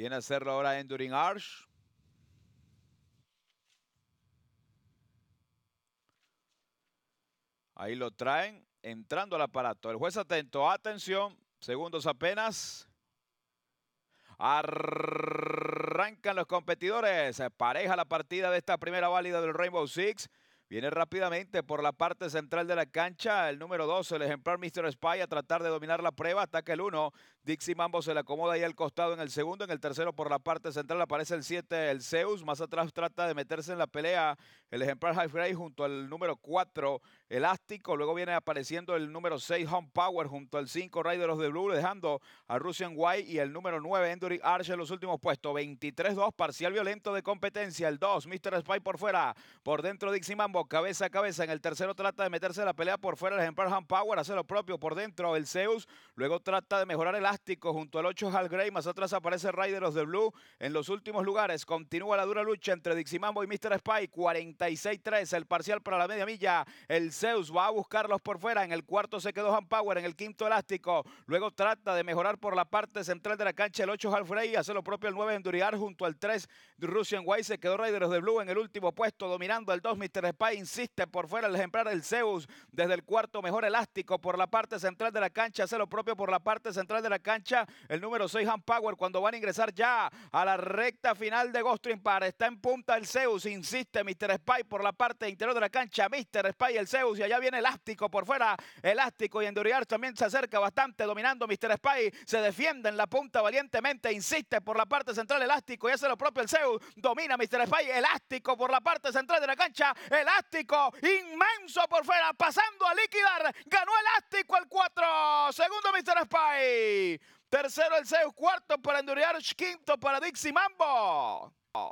Viene a hacerlo ahora Enduring Arch. Ahí lo traen, entrando al aparato. El juez atento, atención, segundos apenas. Arrancan los competidores. Pareja la partida de esta primera válida del Rainbow Six. Viene rápidamente por la parte central de la cancha el número 2, el ejemplar Mr. Spy, a tratar de dominar la prueba. Ataca el 1. Dixie Mambo se le acomoda ahí al costado en el segundo. En el tercero por la parte central aparece el 7, el Zeus. Más atrás trata de meterse en la pelea el ejemplar High Grade junto al número 4, Elástico. Luego viene apareciendo el número 6, Home Power, junto al 5, Ray de los Blue, dejando a Russian White y el número 9, Endury Archer, en los últimos puestos. 23-2, parcial violento de competencia. El 2, Mr. Spy por fuera. Por dentro Dixie Mambo cabeza a cabeza. En el tercero trata de meterse la pelea por fuera. El ejemplar Han Power hace lo propio por dentro. El Zeus luego trata de mejorar elástico junto al 8 Hal Gray. Más atrás aparece Raiders de Blue. En los últimos lugares continúa la dura lucha entre Diximambo y Mr. Spy. 46-3 el parcial para la media milla. El Zeus va a buscarlos por fuera. En el cuarto se quedó Han Power. En el quinto elástico. Luego trata de mejorar por la parte central de la cancha. El 8 Hal Gray hace lo propio el 9 Enduriar junto al 3 Russian White. Se quedó Riders de Blue en el último puesto dominando al 2 Mr. Spy insiste por fuera el ejemplar del Zeus desde el cuarto mejor elástico por la parte central de la cancha, hace lo propio por la parte central de la cancha el número 6 Han Power cuando van a ingresar ya a la recta final de Ghost Par, está en punta el Zeus, insiste Mr. Spy por la parte interior de la cancha, Mr. Spy el Zeus y allá viene elástico por fuera, elástico y Enduriar también se acerca bastante dominando Mr. Spy, se defiende en la punta valientemente, insiste por la parte central elástico y hace lo propio el Zeus, domina Mr. Spy, elástico por la parte central de la cancha, elástico elástico inmenso por fuera, pasando a liquidar. Ganó elástico el 4. Segundo, Mr. Spy. Tercero, el seis, Cuarto, para Enduriar. Quinto, para Dixie Mambo.